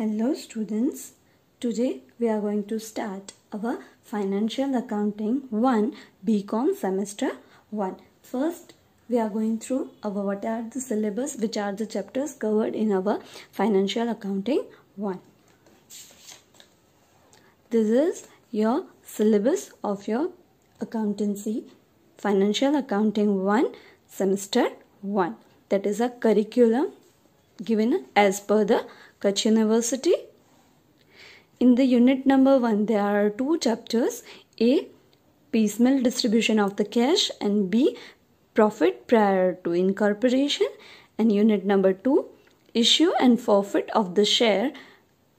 Hello students, today we are going to start our financial accounting 1 BCom semester 1. First we are going through our what are the syllabus which are the chapters covered in our financial accounting 1. This is your syllabus of your accountancy financial accounting 1 semester 1 that is a curriculum given as per the Kutch University. In the unit number 1, there are two chapters A. Piecemeal distribution of the cash and B. Profit prior to incorporation and unit number 2 Issue and forfeit of the share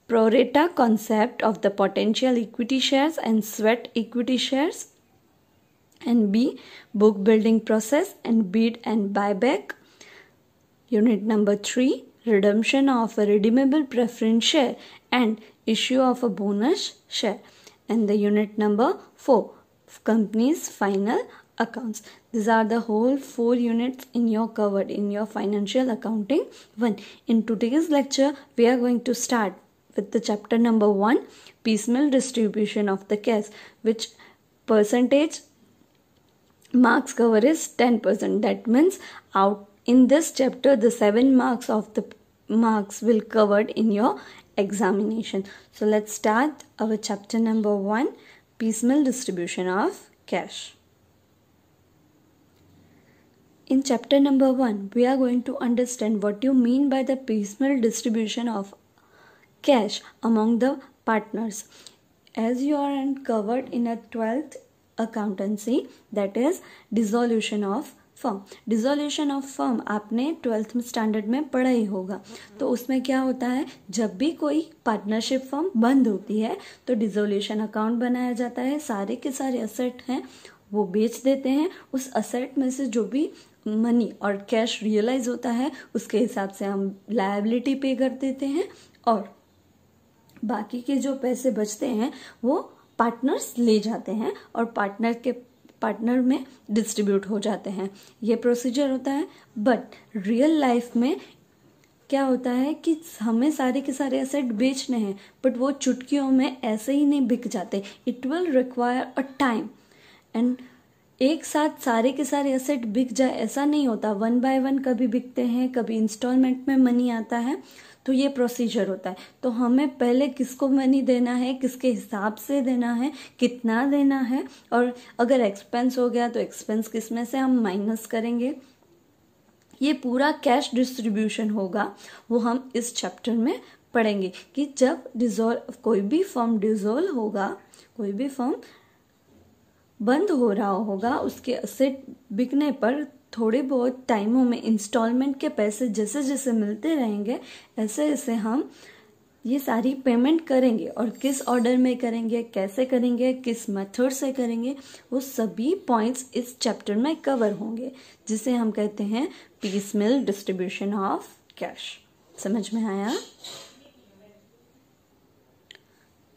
pro concept of the potential equity shares and sweat equity shares and b book building process and bid and buyback unit number 3 redemption of a redeemable preference share and issue of a bonus share and the unit number 4 company's final accounts these are the whole four units in your covered in your financial accounting one in today's lecture we are going to start with the chapter number 1 piecemeal distribution of the cash which percentage marks cover is 10% that means out in this chapter the 7 marks of the marks will covered in your examination. So let's start our chapter number 1 piecemeal distribution of cash. In chapter number 1 we are going to understand what you mean by the piecemeal distribution of cash among the partners. As you are covered in a 12th accountancy that is dissolution of firm dissolution of firm आपने twelfth standard में पढ़ा ही होगा तो उसमें क्या होता है जब भी कोई पार्टनरशिप फर्म बंद होती है तो डिजोल्यूशन अकाउंट बनाया जाता है सारे के सारे असेट हैं वो बेच देते हैं उस असेट में से जो भी मनी और कैश रियलाइज होता है उसके हिसाब से हम लाइबिलिटी पे कर देते हैं और बाकी के जो पैसे बचते हैं वो पार्टनर्स ले जाते हैं और पार्टनर के पार्टनर में डिस्ट्रीब्यूट हो जाते हैं ये प्रोसीजर होता है बट रियल लाइफ में क्या होता है कि हमें सारे के सारे एसेट बेचने हैं बट वो चुटकियों में ऐसे ही नहीं बिक जाते it will require a time and एक साथ सारे के सारे एसेट बिक जाए ऐसा नहीं होता वन बाय वन कभी बिकते हैं कभी इंस्टॉलमेंट में मनी आता है तो ये प्रोसीजर होता है तो हमें पहले किसको मनी देना है किसके हिसाब से देना है कितना देना है और अगर एक्सपेंस हो गया तो एक्सपेंस किस में से हम माइनस करेंगे ये पूरा कैश डिस्ट्रीब्यूशन होगा वो हम इस चैप्टर में पढ़ेंगे कि जब डिजोल्व कोई भी फॉर्म डिजोल्व होगा कोई भी फॉर्म बंद हो रहा होगा उसके असेट बिकने पर थोड़े बहुत टाइमों में इंस्टॉलमेंट के पैसे जैसे जैसे मिलते रहेंगे ऐसे ऐसे हम ये सारी पेमेंट करेंगे और किस ऑर्डर में करेंगे कैसे करेंगे किस मेथड से करेंगे वो सभी पॉइंट्स इस चैप्टर में कवर होंगे जिसे हम कहते हैं piecemeal distribution of cash समझ में आया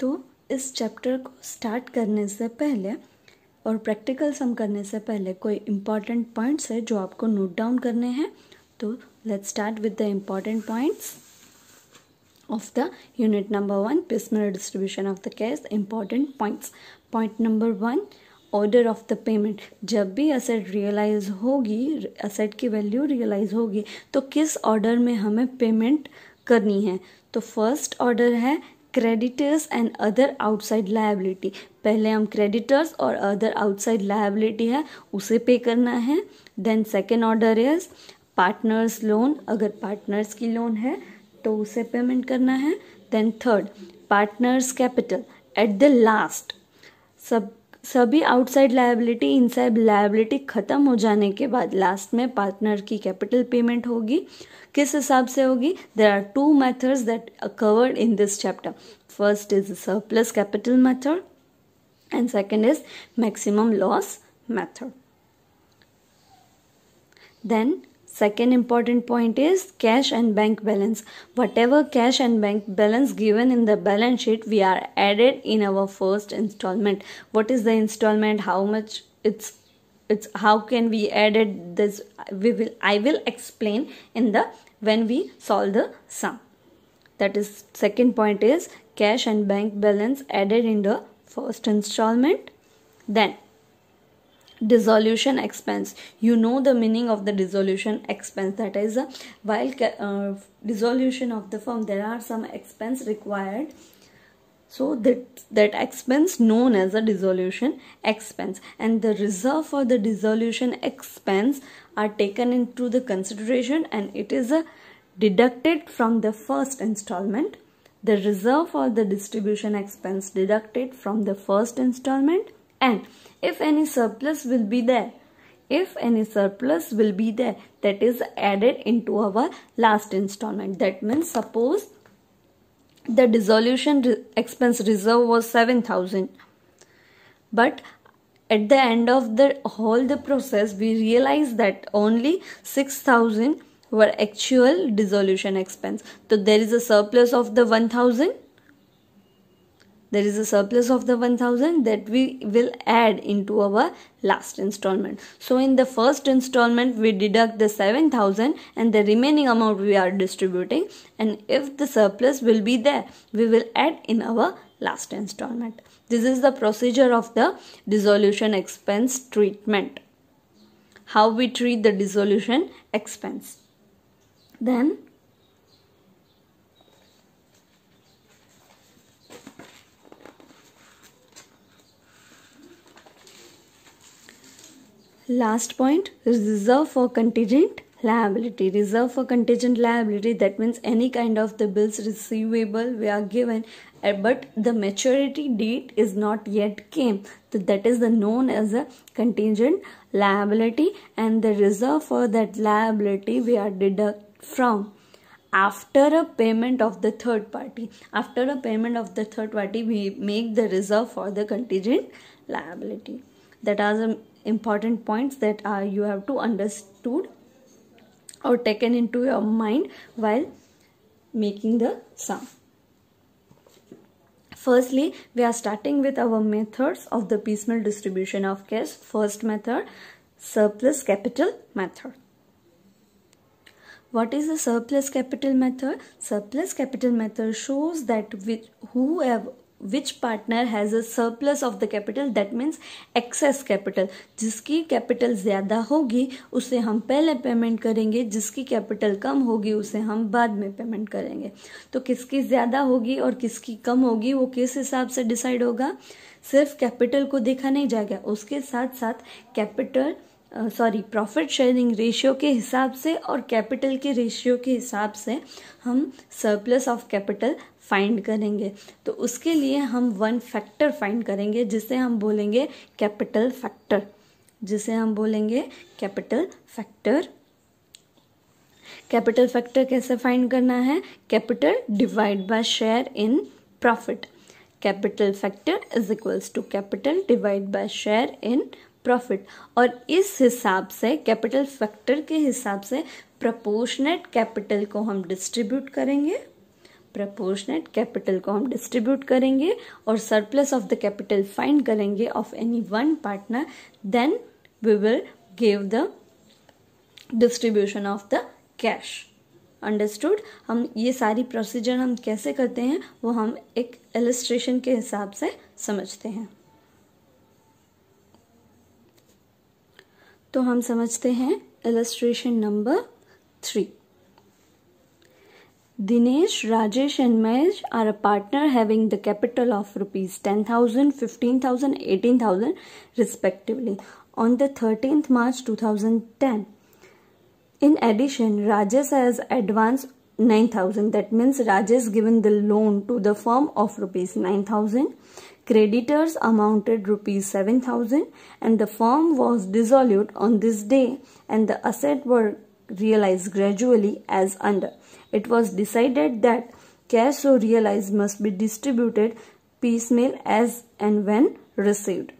तो इस चैप्टर को स्टार्ट करने से पहले और प्रैक्टिकल सम करने से पहले कोई इम्पॉर्टेंट पॉइंट्स है जो आपको नोट डाउन करने हैं तो let's start with the important points of the unit number one piecemeal distribution of the cash important points point number one order of the payment जब भी असेट रियलाइज होगी asset की वैल्यू रियलाइज होगी तो किस ऑर्डर में हमें payment करनी है तो फर्स्ट ऑर्डर है creditors and other outside liability पहले हम क्रेडिटर्स और अदर आउटसाइड लाइबिलिटी है उसे पे करना है then second order is partners loan अगर पार्टनर्स की लोन है तो उसे पेमेंट करना है then third partners capital at the last सब सभी आउटसाइड लायबिलिटी इनसाइड लायबिलिटी खत्म हो जाने के बाद लास्ट में पार्टनर की कैपिटल पेमेंट होगी किस हिसाब से होगी there are two methods that covered in this chapter first is surplus capital method and second is maximum loss method then Second important point is cash and bank balance. Whatever cash and bank balance given in the balance sheet, we are added in our first installment. What is the installment? How much it's it's how can we add it this we will I will explain in the when we solve the sum. That is second point is cash and bank balance added in the first installment. Then dissolution expense you know the meaning of the dissolution expense that is uh, while uh, dissolution of the firm there are some expense required so that that expense known as a dissolution expense and the reserve for the dissolution expense are taken into the consideration and it is uh, deducted from the first installment the reserve for the distribution expense deducted from the first installment and if any surplus will be there if any surplus will be there that is added into our last installment that means suppose the dissolution re expense reserve was 7000 but at the end of the whole the process we realize that only 6000 were actual dissolution expense so there is a surplus of the 1000 there is a surplus of the 1000 that we will add into our last installment. So in the first installment we deduct the 7000 and the remaining amount we are distributing and if the surplus will be there we will add in our last installment. This is the procedure of the dissolution expense treatment. How we treat the dissolution expense. Then Last point reserve for contingent liability. Reserve for contingent liability that means any kind of the bills receivable we are given eh, but the maturity date is not yet came. So that is the known as a contingent liability and the reserve for that liability we are deduct from after a payment of the third party after a payment of the third party we make the reserve for the contingent liability that a important points that uh, you have to understood or taken into your mind while making the sum. Firstly, we are starting with our methods of the piecemeal distribution of cash. First method, surplus capital method. What is the surplus capital method? Surplus capital method shows that with whoever which partner has a surplus of the capital that means excess capital जिसकी capital ज़्यादा होगी उसे हम पहले payment करेंगे जिसकी capital कम होगी उसे हम बाद में पेमेंट करेंगे तो किसकी ज़्यादा होगी और किसकी कम होगी वो किस हिसाब से डिसाइड होगा सिर्फ कैपिटल को देखा नहीं जाएगा उसके साथ साथ capital sorry profit sharing ratio के हिसाब से और कैपिटल के रेशियो के हिसाब से हम सरप्लस ऑफ कैपिटल फाइंड करेंगे तो उसके लिए हम वन फैक्टर फाइंड करेंगे जिसे हम बोलेंगे कैपिटल फैक्टर जिसे हम बोलेंगे कैपिटल फैक्टर कैपिटल फैक्टर कैसे फाइंड करना है capital divide by share in profit capital factor is equals to capital divide by share in profit और इस हिसाब से कैपिटल फैक्टर के हिसाब से प्रपोर्शनेट कैपिटल को हम डिस्ट्रीब्यूट करेंगे प्रपोर्शनेट कैपिटल को हम डिस्ट्रीब्यूट करेंगे और surplus of the capital find करेंगे of any one partner then we will give the distribution of the cash understood हम ये सारी प्रोसीजर हम कैसे करते हैं वो हम एक एलिस्ट्रेशन के हिसाब से समझते हैं तो हम समझते हैं illustration number three Dinesh, Rajesh, and Mahesh are a partner having the capital of rupees 10,000, 15,000, 18,000 respectively on the 13th March 2010. In addition, Rajesh has advanced 9,000. That means Rajesh given the loan to the firm of rupees 9,000. Creditors amounted rupees 7,000 and the firm was dissolute on this day and the asset were realized gradually as under. It was decided that cash so realized must be distributed piecemeal as and when received.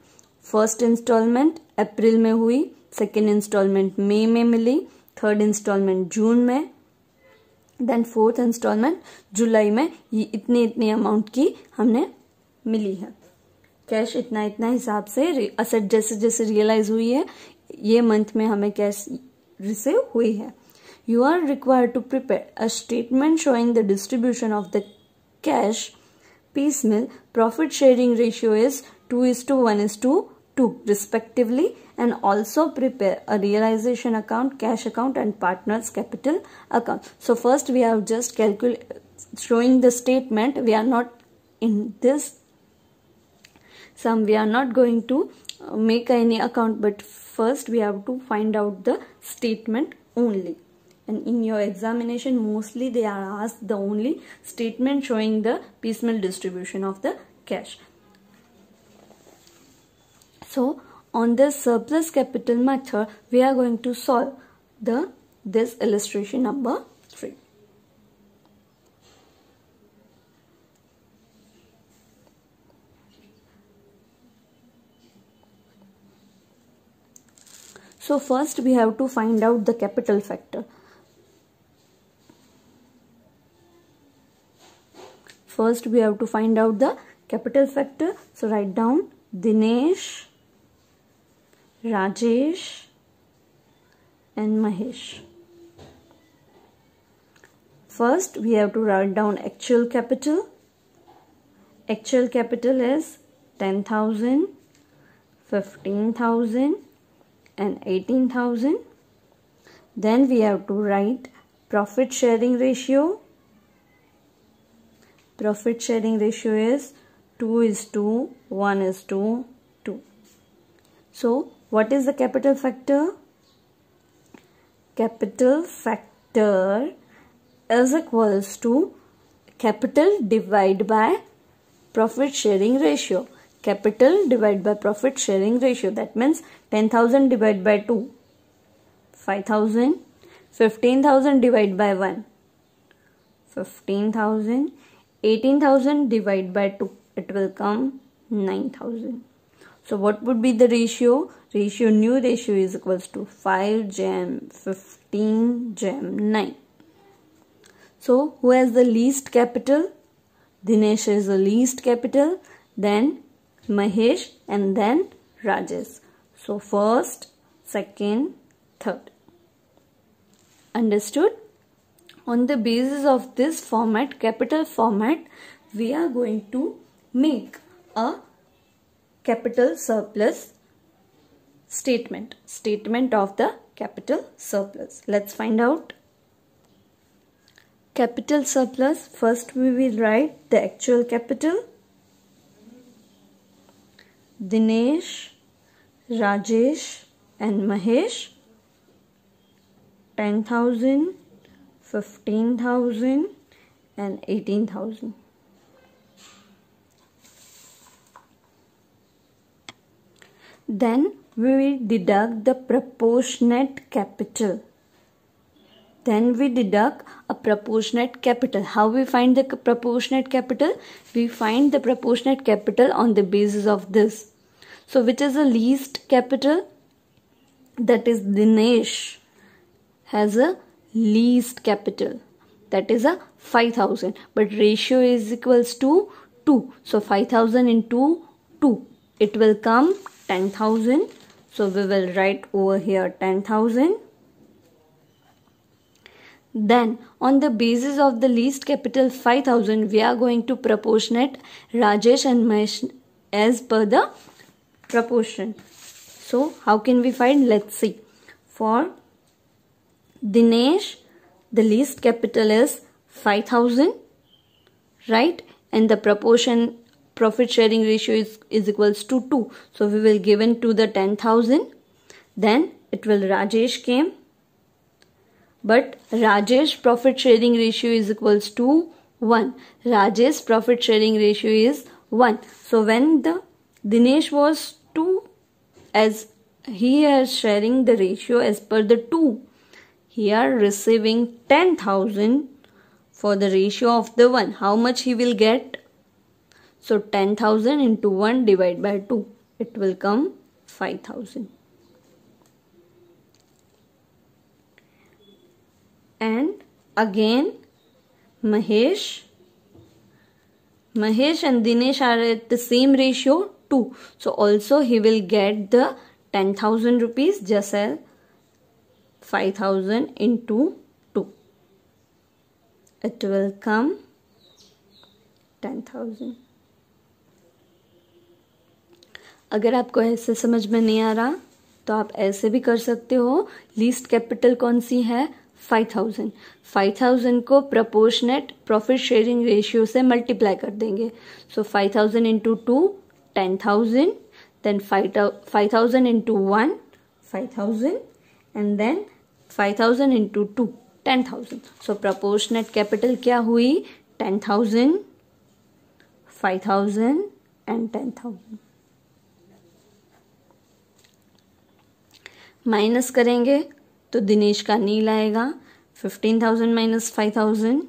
First installment April में हुई second instalment मई में मिली third instalment जून में then fourth instalment जुलाई में ये इतने इतने amount की हमने मिली है कैश इतना इतना हिसाब से असेट जैसे जैसे रियलाइज हुई है ये मंथ में हमें कैश receive हुई है you are required to prepare a statement showing the distribution of the cash piecemeal profit sharing ratio is 2 is to 1 is to 2 respectively and also prepare a realization account cash account and partners capital account so first we are just showing the statement we are not in this sum we are not going to make any account but first we have to find out the statement only and in your examination mostly they are asked the only statement showing the piecemeal distribution of the cash so on the surplus capital method we are going to solve the this illustration number So first we have to find out the capital factor. First we have to find out the capital factor. So write down Dinesh, Rajesh and Mahesh. First we have to write down actual capital. Actual capital is 10,000, 15,000, and 18,000. Then we have to write profit sharing ratio. Profit sharing ratio is 2 is 2, 1 is 2, 2. So what is the capital factor? Capital factor is equals to capital divided by profit sharing ratio capital divided by profit sharing ratio that means 10000 divided by 2 5000 15000 divided by 1 15000 18000 divided by 2 it will come 9000 so what would be the ratio? Ratio new ratio is equals to 5 gem 15 gem 9. So who has the least capital? Dinesh has the least capital. Then Mahesh and then Rajesh. So first, second, third. Understood? On the basis of this format, capital format, we are going to make a capital surplus statement. Statement of the capital surplus. Let's find out. Capital surplus, first we will write the actual capital Dinesh, Rajesh and Mahesh. 10,000, 15,000 and 18,000. Then we will deduct the proportionate capital. Then we deduct a proportionate capital. How we find the proportionate capital? We find the proportionate capital on the basis of this. So which is the least capital? That is Dinesh has a least capital. That is a 5000. But ratio is equals to 2. So 5000 into 2. It will come 10,000. So we will write over here 10,000. Then, on the basis of the least capital 5000, we are going to proportionate Rajesh and Mahesh as per the proportion. So, how can we find? Let's see. For Dinesh, the least capital is 5000, right? And the proportion profit sharing ratio is, is equals to 2. So, we will give in to the 10,000. Then, it will Rajesh came but Rajesh profit sharing ratio is equals to 1. Rajesh profit sharing ratio is 1. So when the Dinesh was 2 as he is sharing the ratio as per the 2 he are receiving 10000 for the ratio of the 1 how much he will get so 10000 into 1 divided by 2 it will come 5000 and again Mahesh. Mahesh and Dinesh are at the same ratio 2. So also he will get the 10,000 rupees just as 5,000 into 2. It will come 10,000. अगर आपको ऐसे समझ में नहीं आ रहा तो आप ऐसे भी कर सकते हो लीस्ट कैपिटल कौन सी है फाइव थाउजेंड फाइव थाउजेंड को प्रपोर्शनेट प्रॉफिट शेयरिंग रेशियो से मल्टीप्लाई कर देंगे so five thousand into two ten thousand then five thousand into one five thousand and then five thousand into two ten thousand so proportionate capital क्या हुई ten thousand five thousand and ten thousand minus करेंगे तो दिनेश का nil आएगा fifteen thousand minus five thousand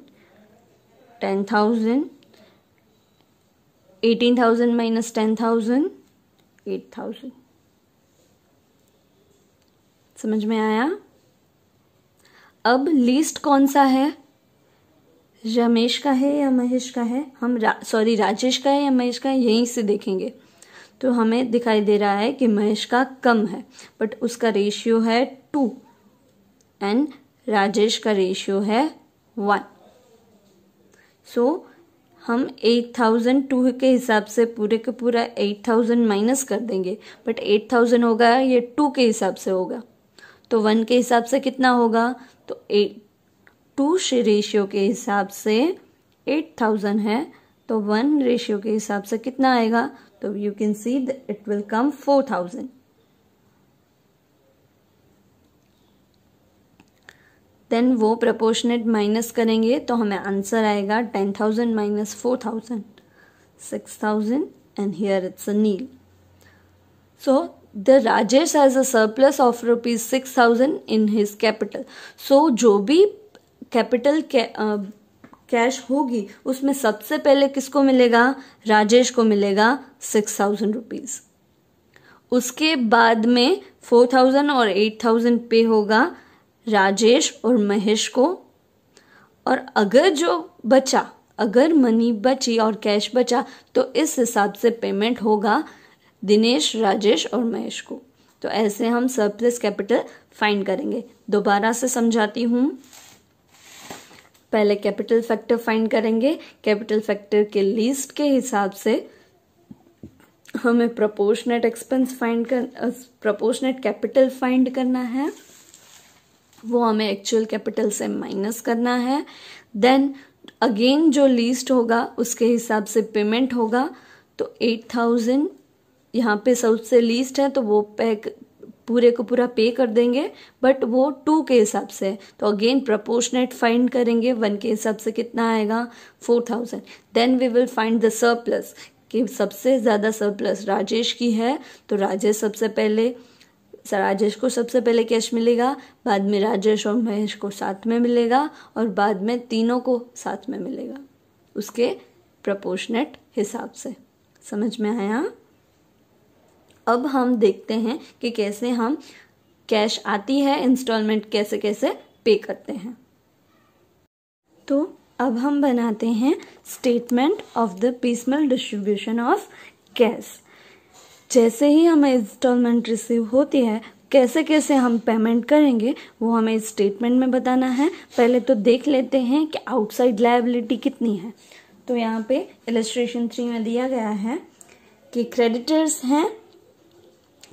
ten thousand eighteen thousand minus ten thousand eight thousand समझ में आया अब लीस्ट कौन सा है रमेश का है या महेश का है हम रा, सॉरी राजेश का है या महेश का है यहीं से देखेंगे तो हमें दिखाई दे रहा है कि महेश का कम है बट उसका रेशियो है टू एंड राजेश का रेशियो है वन सो so, हम टू के हिसाब से पूरे के पूरा एट थाउजेंड माइनस कर देंगे बट एट थाउजेंड होगा ये टू के हिसाब से होगा तो वन के हिसाब से कितना होगा तो एट टू रेशियो के हिसाब से एट थाउजेंड है तो वन रेशियो के हिसाब से कितना आएगा तो you can see it will come four thousand then वो प्रपोर्शनेट माइनस करेंगे तो हमें आंसर आएगा ten thousand minus four thousand six thousand and here it's a nil so the Rajesh has a surplus of rupees six thousand in his capital so जो भी capital cash uh, होगी उसमें सबसे पहले किसको मिलेगा राजेश को मिलेगा सिक्स थाउजेंड रुपीज़ उसके बाद में फोर थाउजेंड और एट थाउजेंड पे होगा राजेश और महेश को और अगर जो बचा अगर मनी बची और कैश बचा तो इस हिसाब से पेमेंट होगा दिनेश राजेश और महेश को तो ऐसे हम सरप्लस कैपिटल फाइंड करेंगे दोबारा से समझाती हूँ पहले कैपिटल फैक्टर फाइंड करेंगे कैपिटल फैक्टर के लिस्ट के हिसाब से हमें प्रोपोर्शनेट एक्सपेंस फाइंड कर प्रोपोर्शनेट कैपिटल फाइंड करना है वो हमें एक्चुअल कैपिटल से माइनस करना है देन अगेन जो लीस्ट होगा उसके हिसाब से पेमेंट होगा तो एट थाउजेंड यहाँ पे सबसे लीस्ट है तो वो पे पूरे को पूरा पे कर देंगे बट वो टू के हिसाब से तो अगेन प्रपोर्शनेट फाइंड करेंगे वन के हिसाब से कितना आएगा four thousand then we will find the surplus कि सबसे ज़्यादा सरप्लस राजेश की है तो राजेश सबसे पहले राजेश को सबसे पहले कैश मिलेगा बाद में राजेश और महेश को साथ में मिलेगा और बाद में तीनों को साथ में मिलेगा उसके प्रपोर्शनेट हिसाब से समझ में आया अब हम देखते हैं कि कैसे हम कैश आती है इंस्टॉलमेंट कैसे कैसे पे करते हैं तो अब हम बनाते हैं statement of the piecemeal distribution of cash जैसे ही हमें इंस्टॉलमेंट रिसीव होती है कैसे कैसे हम पेमेंट करेंगे वो हमें स्टेटमेंट में बताना है पहले तो देख लेते हैं कि आउटसाइड लाइबिलिटी कितनी है तो यहाँ पे इलेस्ट्रेशन थ्री में दिया गया है कि क्रेडिटर्स हैं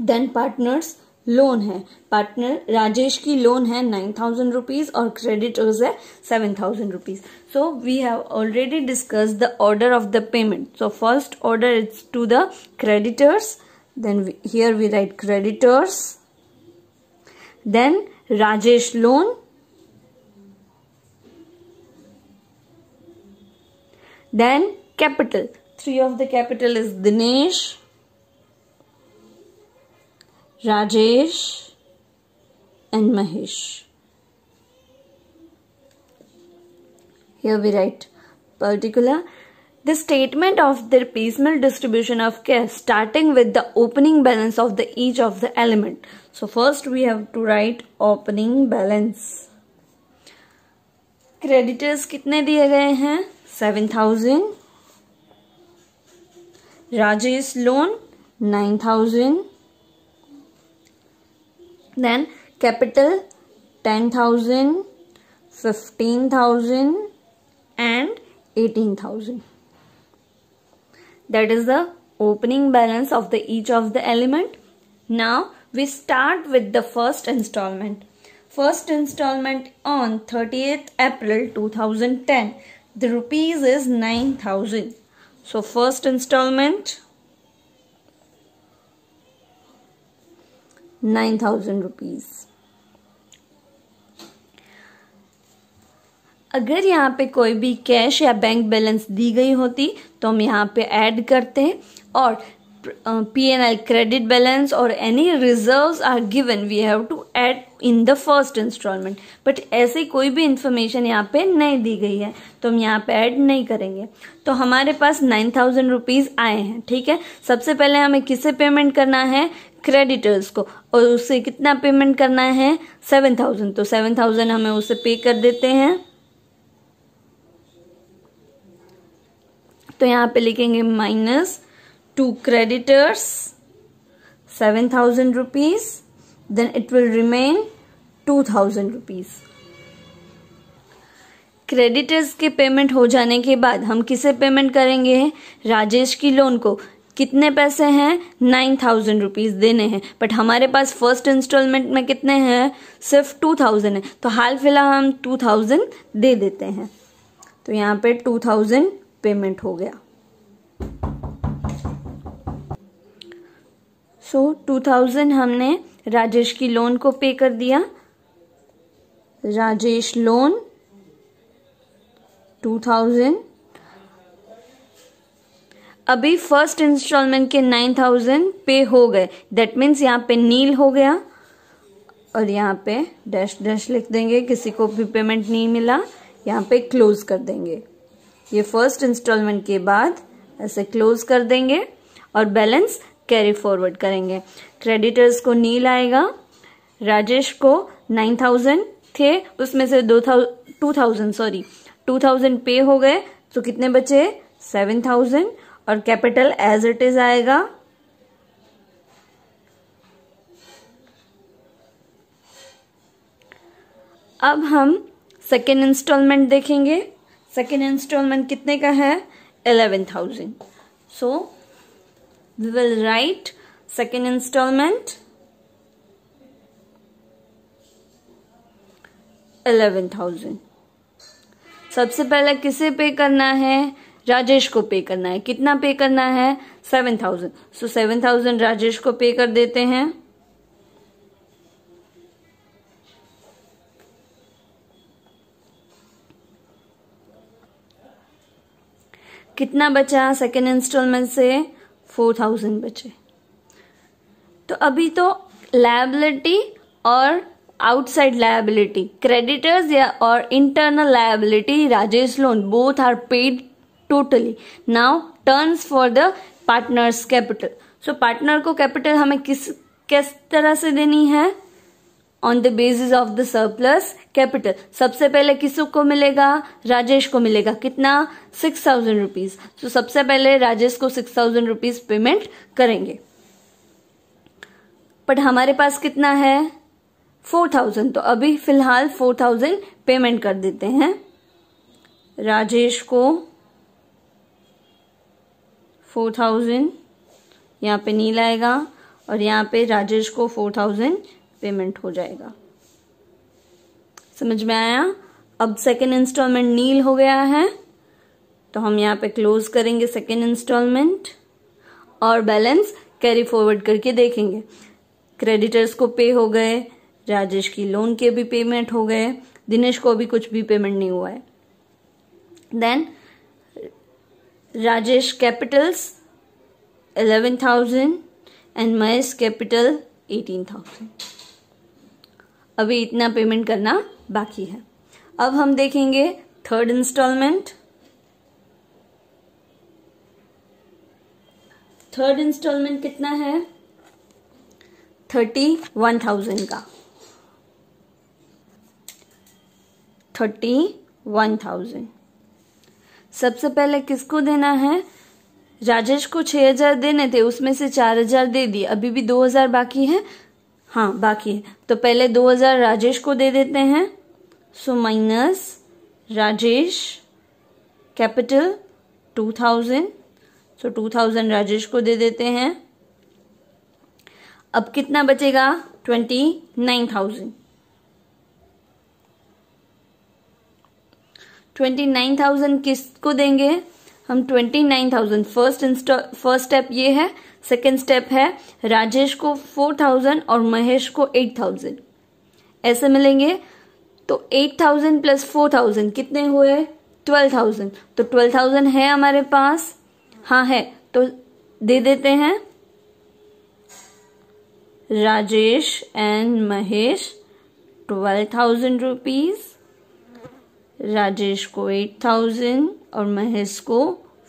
देन पार्टनर्स लोन है पार्टनर राजेश की लोन है नाइन थाउजेंड रुपीज और क्रेडिटर्स है seven thousand rupees so we have already discuss the order of the payment so first order is to the creditors then here we write creditors then Rajesh loan then capital three of the capital is Dinesh Rajesh and Mahesh. Here we write particular. The statement of the piecemeal distribution of care starting with the opening balance of the each of the element. So first we have to write opening balance. Creditors कितने दिए गए हैं Seven thousand. Rajesh loan nine thousand. Then capital 10,000, 15,000 and 18,000. That is the opening balance of the each of the element. Now we start with the first installment. First installment on 30th April 2010. The rupees is 9,000. So first installment nine thousand rupees अगर यहाँ पे कोई भी cash या bank balance the गई होती तो हम यहाँ पे ऐड करते हैं और P&L क्रेडिट बैलेंस और any reserves are given we have to add in the first installment but ऐसी कोई भी इंफॉर्मेशन यहाँ पे नहीं दी गई है तो हम यहाँ पे ऐड नहीं करेंगे तो हमारे पास नाइन थाउजेंड रुपीज़ आए हैं ठीक है सबसे पहले हमें किसे पेमेंट करना है क्रेडिटर्स को और उसे कितना पेमेंट करना है सेवन थाउजेंड तो सेवन थाउजेंड हमें उसे पे कर देते हैं तो यहाँ पे लिखेंगे minus to creditors 7000 rupees then it will remain 2000 rupees creditors के पेमेंट हो जाने के बाद हम किसे पेमेंट करेंगे राजेश की लोन को कितने पैसे हैं नाइन थाउजेंड रुपीज़ देने हैं बट हमारे पास फर्स्ट इंस्टॉलमेंट में कितने हैं सिर्फ टू थाउजेंड है तो हाल फिलहाल हम टू थाउजेंड दे देते हैं तो यहाँ पे टू थाउजेंड पेमेंट हो गया सो टू थाउजेंड हमने राजेश की लोन को पे कर दिया राजेश लोन टू थाउजेंड अभी फर्स्ट इंस्टॉलमेंट के नाइन थाउजेंड पे हो गए दैट मीन्स यहाँ पे नील हो गया और यहाँ पे डैश डैश लिख देंगे किसी को भी पेमेंट नहीं मिला यहाँ पे क्लोज कर देंगे ये फर्स्ट इंस्टॉलमेंट के बाद ऐसे क्लोज कर देंगे और बैलेंस कैरी फॉरवर्ड करेंगे क्रेडिटर्स को नील आएगा राजेश को नाइन थाउजेंड थे उसमें से दो thousand two thousand sorry two thousand pay हो गए तो कितने बचे सेवन थाउजेंड और कैपिटल एज इट इज आएगा अब हम सेकेंड इंस्टॉलमेंट देखेंगे सेकेंड इंस्टॉलमेंट कितने का है eleven thousand so we will write second installment 11,000 सबसे पहले किसे पे करना है राजेश को पे करना है कितना पे करना है seven thousand so seven thousand Rajesh को पे कर देते हैं कितना बचा सेकेंड इंस्टॉलमेंट से फोर थाउजेंड बचे तो अभी तो लाइबिलिटी और आउटसाइड लाइबिलिटी क्रेडिटर्स या और internal liability Rajesh loan both are paid totally now turns for the partners capital so partner को कैपिटल हमें किस किस तरह से देनी है on the basis of the surplus capital सबसे पहले किसको मिलेगा राजेश को मिलेगा कितना सिक्स थाउजेंड रुपीज तो सबसे पहले राजेश को सिक्स थाउजेंड रुपीज पेमेंट करेंगे बट हमारे पास कितना है फोर थाउजेंड तो अभी फिलहाल फोर थाउजेंड पेमेंट कर देते हैं राजेश को फोर थाउजेंड यहाँ पे नील आएगा और यहाँ पे राजेश को फोर थाउजेंड पेमेंट हो जाएगा समझ में आया अब सेकेंड इंस्टॉलमेंट नील हो गया है तो हम यहाँ पे क्लोज करेंगे सेकेंड इंस्टॉलमेंट और बैलेंस कैरी फॉरवर्ड करके देखेंगे क्रेडिटर्स को पे हो गए राजेश की लोन के भी पेमेंट हो गए दिनेश को भी कुछ भी पेमेंट नहीं हुआ है then Rajesh capitals eleven thousand and Mahesh capital eighteen thousand अभी इतना पेमेंट करना बाकी है अब हम देखेंगे थर्ड इंस्टॉलमेंट थर्ड इंस्टॉलमेंट कितना है थर्टी वन थाउजेंड का थर्टी वन थाउजेंड सबसे पहले किसको देना है राजेश को छह हजार देने थे उसमें से चार हजार दे दिए अभी भी दो हजार बाकी है हाँ बाकी है तो पहले दो हजार राजेश को दे देते हैं so so, minus Rajesh capital two thousand so two thousand Rajesh को दे देते हैं अब कितना बचेगा twenty nine thousand twenty nine thousand किस को देंगे हम twenty nine thousand first install first step ये है सेकेंड स्टेप है राजेश को फोर थाउजेंड और महेश को एट थाउजेंड ऐसे मिलेंगे तो eight thousand plus four thousand कितने हुए ट्वेल्व थाउजेंड तो ट्वेल्व थाउजेंड है हमारे पास हाँ है तो दे देते हैं Rajesh and Mahesh twelve thousand rupees Rajesh को एट थाउजेंड और महेश को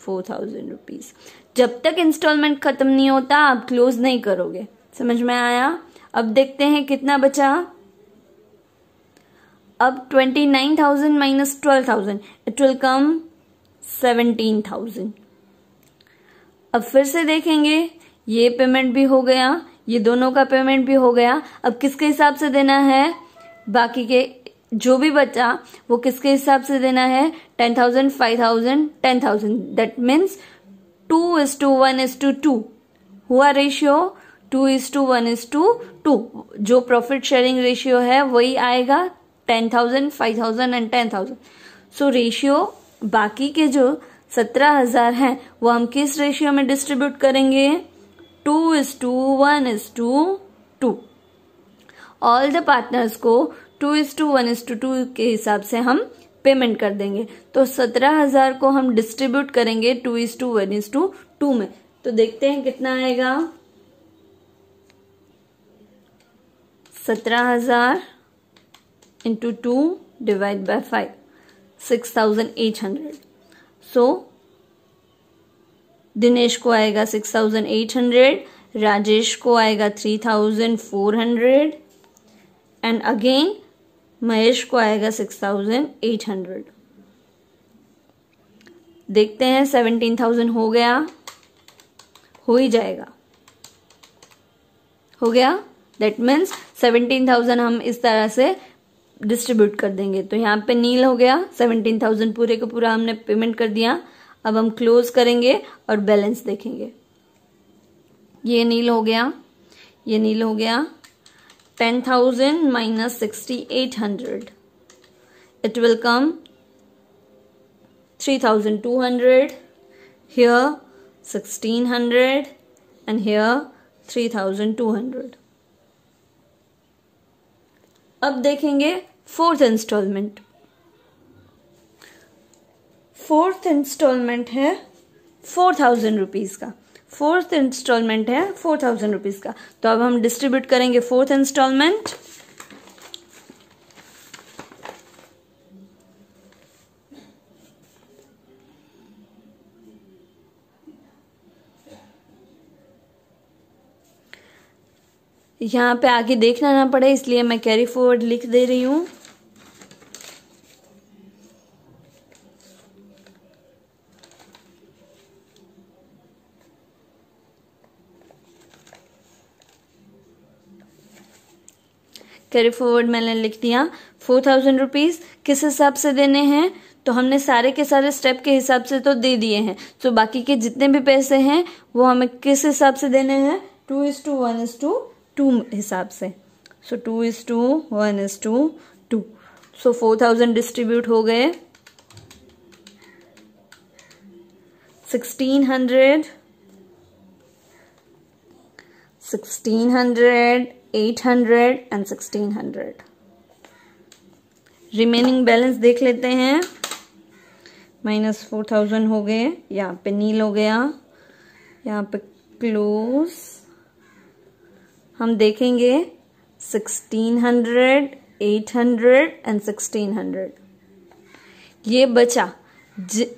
फोर थाउजेंड रुपीज़ जब तक इंस्टॉलमेंट खत्म नहीं होता आप क्लोज नहीं करोगे समझ में आया अब देखते हैं कितना बचा अब twenty nine thousand minus twelve thousand it will come seventeen thousand अब फिर से देखेंगे ये पेमेंट भी हो गया ये दोनों का पेमेंट भी हो गया अब किसके हिसाब से देना है बाकी के जो भी बचा वो किसके हिसाब से देना है ten thousand five thousand ten thousand that means two is to one is to two हुआ ratio two is to one is to two जो प्रॉफिट शेयरिंग रेशियो है वही आएगा ten thousand five thousand and ten thousand so ratio बाकी के जो सत्रह हजार है वो हम किस रेशियो में डिस्ट्रीब्यूट करेंगे two is to one is to two all the partners को two is to one is to two के हिसाब से हम पेमेंट कर देंगे तो सत्रह हजार को हम डिस्ट्रीब्यूट करेंगे two is to one is to two में तो देखते हैं कितना आएगा सत्रह हजार into two divide by five six thousand eight hundred so Dinesh को आएगा six thousand eight hundred Rajesh को आएगा three thousand four hundred and again Mahesh को आएगा सिक्स थाउजेंड एट हंड्रेड देखते हैं सेवनटीन थाउजेंड हो गया हो ही जाएगा हो गया दैट मीन्स सेवनटीन थाउजेंड हम इस तरह से डिस्ट्रीब्यूट कर देंगे तो यहाँ पे नील हो गया सेवनटीन थाउजेंड पूरे का पूरा हमने पेमेंट कर दिया अब हम क्लोज करेंगे और बैलेंस देखेंगे ये नील हो गया ये नील हो गया ten thousand minus sixty eight hundred it will come three thousand two hundred here sixteen hundred and here three thousand two hundred अब देखेंगे फोर्थ इंस्टॉलमेंट फोर्थ इंस्टॉलमेंट है फोर थाउजेंड रुपीज का fourth installment है four thousand rupees का तो अब हम distribute करेंगे फोर्थ इंस्टॉलमेंट यहाँ पे आगे देखना ना पड़े इसलिए मैं कैरी फॉरवर्ड लिख दे रही हूँ कैरी फॉरवर्ड मैंने लिख दिया फोर थाउजेंड रुपीज़ किस हिसाब से देने हैं तो हमने सारे के सारे स्टेप के हिसाब से तो दे दिए हैं सो तो so, बाकी के जितने भी पैसे हैं वो हमें किस हिसाब से देने हैं two is to one is to two हिसाब से so two is to one is to two so four thousand distribute हो गए sixteen hundred sixteen hundred hundred and sixteen hundred remaining balance देख लेते हैं माइनस फोर थाउजेंड हो गए यहाँ पे नील हो गया यहाँ पे क्लोज हम देखेंगे sixteen hundred eight hundred and sixteen hundred ये बचा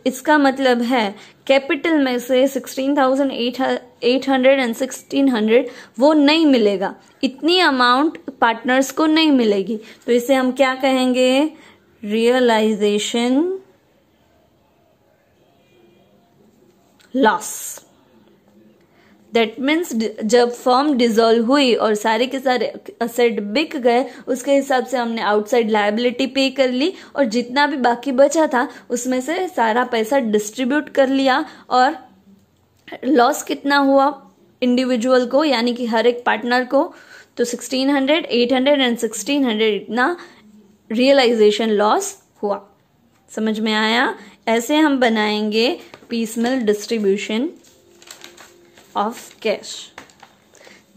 इसका मतलब है कैपिटल में से sixteen thousand eight eight hundred and sixteen hundred वो नहीं मिलेगा इतनी अमाउंट पार्टनर्स को नहीं मिलेगी तो इसे हम क्या कहेंगे रियलाइजेशन लॉस दैट मीन्स जब फर्म डिजोल्व हुई और सारे के सारे असेट बिक गए उसके हिसाब से हमने आउटसाइड लाइबिलिटी पे कर ली और जितना भी बाकी बचा था उसमें से सारा पैसा डिस्ट्रीब्यूट कर लिया और लॉस कितना हुआ इंडिविजुअल को यानी कि हर एक पार्टनर को तो 1600, 800 एंड 1600 इतना रियलाइजेशन लॉस हुआ समझ में आया ऐसे हम बनाएंगे पीसमिल डिस्ट्रीब्यूशन ऑफ कैश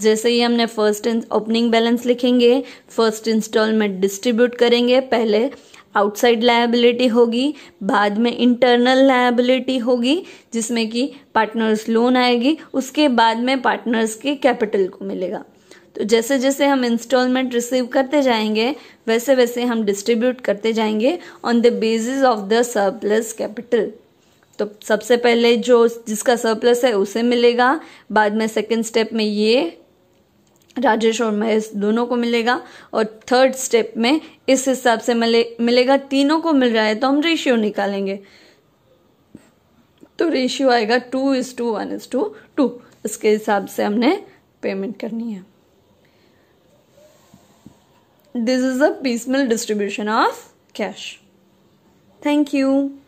जैसे ही हमने फर्स्ट ओपनिंग बैलेंस लिखेंगे फर्स्ट इंस्टॉलमेंट डिस्ट्रीब्यूट करेंगे पहले आउटसाइड लायबिलिटी होगी बाद में इंटरनल लायबिलिटी होगी जिसमें कि पार्टनर्स लोन आएगी उसके बाद में पार्टनर्स के कैपिटल को मिलेगा तो जैसे जैसे हम इंस्टॉलमेंट रिसीव करते जाएंगे वैसे वैसे हम डिस्ट्रीब्यूट करते जाएंगे on the basis of the surplus capital तो सबसे पहले जो जिसका सरप्लस है उसे मिलेगा बाद में सेकेंड स्टेप में ये राजेश और महेश दोनों को मिलेगा और थर्ड स्टेप में इस हिसाब से मिले मिलेगा तीनों को मिल रहा है तो हम रेशियो निकालेंगे तो रेशियो आएगा two is to one is to two इसके हिसाब से हमने पेमेंट करनी है this is a piecemeal distribution of cash thank you